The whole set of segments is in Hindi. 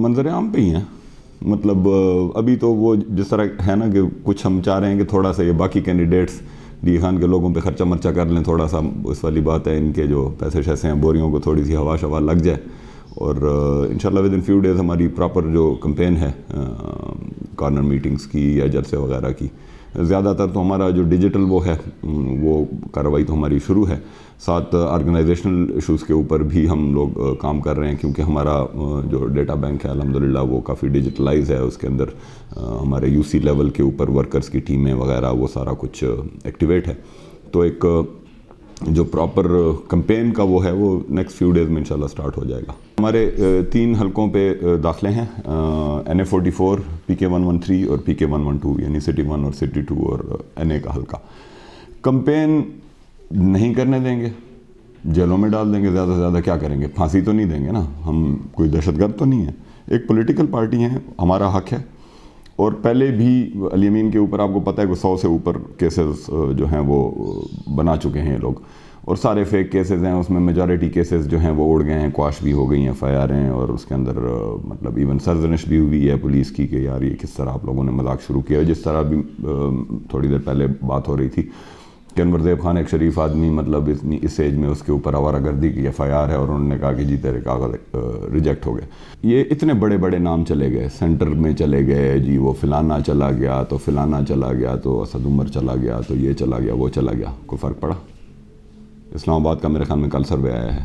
मंजर आम पे ही हैं मतलब अभी तो वो जिस तरह है ना कि कुछ हम चाह रहे हैं कि थोड़ा सा ये बाकी कैंडिडेट्स डी खान के लोगों पे खर्चा मर्चा कर लें थोड़ा सा उस वाली बात है इनके जो पैसे शैसे हैं बोरियों को थोड़ी सी हवा शवा लग जाए और in within few days हमारी प्रॉपर जो कंपेन है कॉर्नर मीटिंग्स की या जलसे वगैरह की ज़्यादातर तो हमारा जो डिजिटल वो है वो कार्रवाई तो हमारी शुरू है साथ ऑर्गेनाइजेशनल इश्यूज़ के ऊपर भी हम लोग काम कर रहे हैं क्योंकि हमारा जो डेटा बैंक है अलहमदिल्ला वो काफ़ी डिजिटलाइज है उसके अंदर हमारे यूसी लेवल के ऊपर वर्कर्स की टीमें वगैरह वो सारा कुछ एक्टिवेट है तो एक जो प्रॉपर कंपेन का वो है वो नेक्स्ट फ्यू डेज़ में इंशाल्लाह स्टार्ट हो जाएगा हमारे तीन हलकों पे दाखिले हैं N A forty four P K one one three और P K one one two यानी सिटी वन और सिटी टू और एन ए का हल्का कंपेन नहीं करने देंगे जेलों में डाल देंगे ज़्यादा से ज़्यादा क्या करेंगे फांसी तो नहीं देंगे ना हम कोई दहशतगर्द तो नहीं है एक पॉलिटिकल पार्टी है हमारा हक है और पहले भी अलीमीन के ऊपर आपको पता है कि सौ से ऊपर केसेस जो हैं वो बना चुके हैं ये लोग और सारे फेक केसेस हैं उसमें मेजॉरिटी केसेस जो हैं वो उड़ गए हैं क्वाश भी हो गई हैं एफ आई हैं और उसके अंदर मतलब इवन सर्जनिश भी हुई है पुलिस की कि यार ये किस तरह आप लोगों ने मजाक शुरू किया जिस तरह भी थोड़ी देर पहले बात हो रही थी कि अनवर खान एक शरीफ आदमी मतलब इतनी इस एज में उसके ऊपर आवारा गर्दी की एफ आई आर है और उन्होंने कहा कि जी तेरे कागज रिजेक्ट हो गए ये इतने बड़े बड़े नाम चले गए सेंटर में चले गए जी वो फिलाना चला गया तो फिलाना चला गया तो असद उमर चला गया तो ये चला गया वो चला गया कोई फ़र्क पड़ा इस्लामाबाद का मेरे ख्याल में कल सर्वे आया है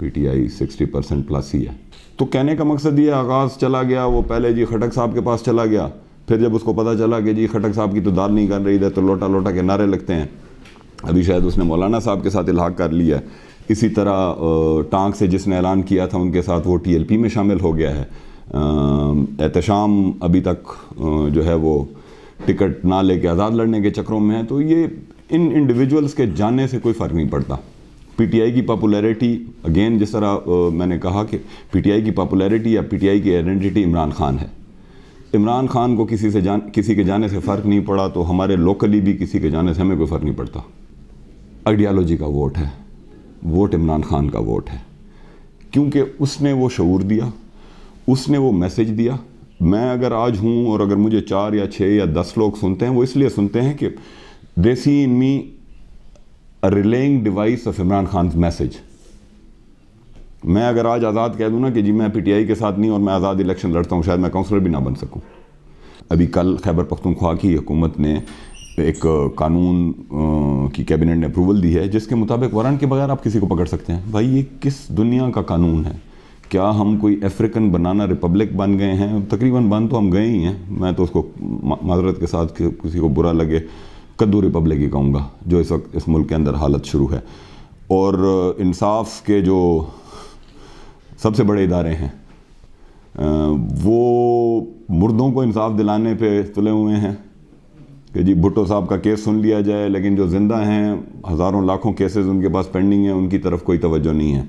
पीटीआई 60 परसेंट प्लस ही है तो कहने का मकसद ये आगाज़ चला गया वो पहले जी खटक साहब के पास चला गया फिर जब उसको पता चला कि जी खटक साहब की तो दाल नहीं कर रही है तो लोटा लोटा के नारे लगते हैं अभी शायद उसने मौलाना साहब के साथ इलाक कर लिया है इसी तरह टांग से जिसने ऐलान किया था उनके साथ वो पी में शामिल हो गया है एहतशाम अभी तक जो है वो टिकट ना लेके आज़ाद लड़ने के चक्रों में है तो ये इन इंडिविजुअल्स के जाने से कोई फ़र्क नहीं पड़ता पीटीआई की पॉपुलैरिटी अगेन जिस तरह मैंने कहा कि पीटीआई की पॉपुलैरिटी या पीटीआई की आइडेंटिटी इमरान खान है इमरान खान को किसी से जान किसी के जाने से फ़र्क नहीं पड़ा तो हमारे लोकली भी किसी के जाने से हमें कोई फ़र्क नहीं पड़ता आइडियालॉजी का वोट है वोट इमरान खान का वोट है क्योंकि उसने वो शूर दिया उसने वो मैसेज दिया मैं अगर आज हूँ और अगर मुझे चार या छः या दस लोग सुनते हैं वो इसलिए सुनते हैं कि They see in me a relaying device of Imran Khan's message. मैं अगर आज आज़ाद कह दूँ ना कि जी मैं पीटीआई के साथ नहीं और मैं आज़ाद इलेक्शन लड़ता हूँ शायद मैं काउंसलर भी ना बन सकूँ अभी कल खैबर पख्तूनख्वा की हुकूमत ने एक कानून की कैबिनेट ने अप्रूवल दी है जिसके मुताबिक वारंट के बगैर आप किसी को पकड़ सकते हैं भाई ये किस दुनिया का कानून है क्या हम कोई अफ्रीकन बनाना रिपब्लिक बन गए हैं तकरीबन बन तो हम गए ही हैं मैं तो उसको माजरत के साथ किसी को बुरा लगे कद्दू रिपब्लिक ही कहूँगा जो इस वक्त इस मुल्क के अंदर हालत शुरू है और इंसाफ के जो सबसे बड़े इदारे हैं वो मुर्दों को इंसाफ दिलाने पे तुले हुए हैं कि जी भुट्टो साहब का केस सुन लिया जाए लेकिन जो ज़िंदा हैं हज़ारों लाखों केसेस उनके पास पेंडिंग हैं उनकी तरफ कोई तवज्जो नहीं है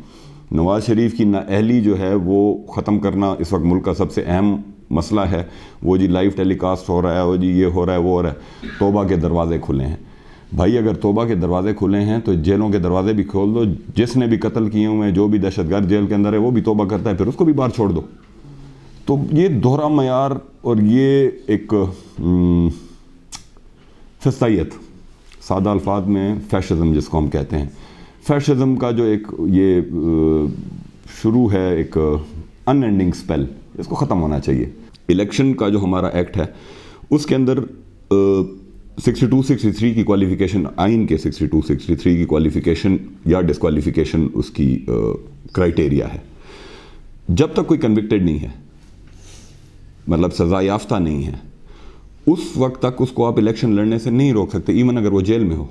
नवाज़ शरीफ की नाअहली जो है वो ख़त्म करना इस वक्त मुल्क का सबसे अहम मसला है वो जी लाइव टेलीकास्ट हो रहा है वो जी ये हो रहा है वो हो रहा है तोबा के दरवाज़े खुले हैं भाई अगर तोबा के दरवाज़े खुले हैं तो जेलों के दरवाज़े भी खोल दो जिसने भी कत्ल किए हुए हैं जो भी दहशतगर्द जेल के अंदर है वो भी तोबा करता है फिर उसको भी बाहर छोड़ दो तो ये दोहरा मैार और ये एक फसाइत सादा अल्फाज में फैशज़म जिसको हम कहते हैं फैशम का जो एक ये शुरू है एक अनएंडिंग स्पेल इसको ख़त्म होना चाहिए इलेक्शन का जो हमारा एक्ट है उसके अंदर सिक्सटी टू सिक्सटी थ्री की क्वालिफिकेशन आइन के सिक्सटी टू सिक्सटी थ्री की क्वालिफिकेशन या डिसक्वालिफिकेशन उसकी क्राइटेरिया है जब तक कोई कन्विक्टेड नहीं है मतलब सज़ा याफ्ता नहीं है उस वक्त तक उसको आप इलेक्शन लड़ने से नहीं रोक सकते इवन अगर वो जेल में हो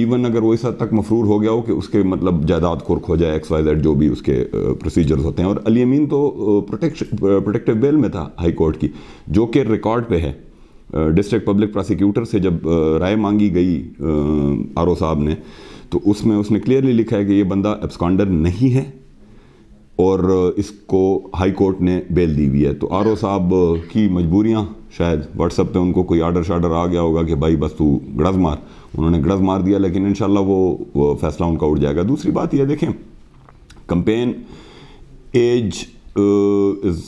इवन अगर वो इस हद तक मफरूर हो गया हो कि उसके मतलब जायदाद कुर्क हो जाए एक्स वाई जेड जो भी उसके प्रोसीजर्स होते हैं और अली अमीन तो प्रोटेक्टिव बेल में था हाई कोर्ट की जो कि रिकॉर्ड पे है डिस्ट्रिक्ट पब्लिक प्रोसिक्यूटर से जब राय मांगी गई आर ओ साहब ने तो उसमें उसने क्लियरली लिखा है कि ये बंदा एब्सकॉन्डर नहीं है और इसको हाई कोर्ट ने बेल दी हुई है तो आर ओ साहब की मजबूरियाँ शायद व्हाट्सअप पे उनको कोई आर्डर शार्डर आ गया होगा कि भाई बस तू गड़ज मार उन्होंने गड़ज मार दिया लेकिन इन वो, वो फैसला उनका उठ जाएगा दूसरी बात यह देखें campaign age is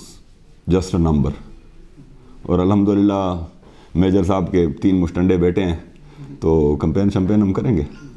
just a number और अलहमदिल्ला मेजर साहब के तीन मुस्टंडे बेटे हैं तो कंपेन शम्पेन हम करेंगे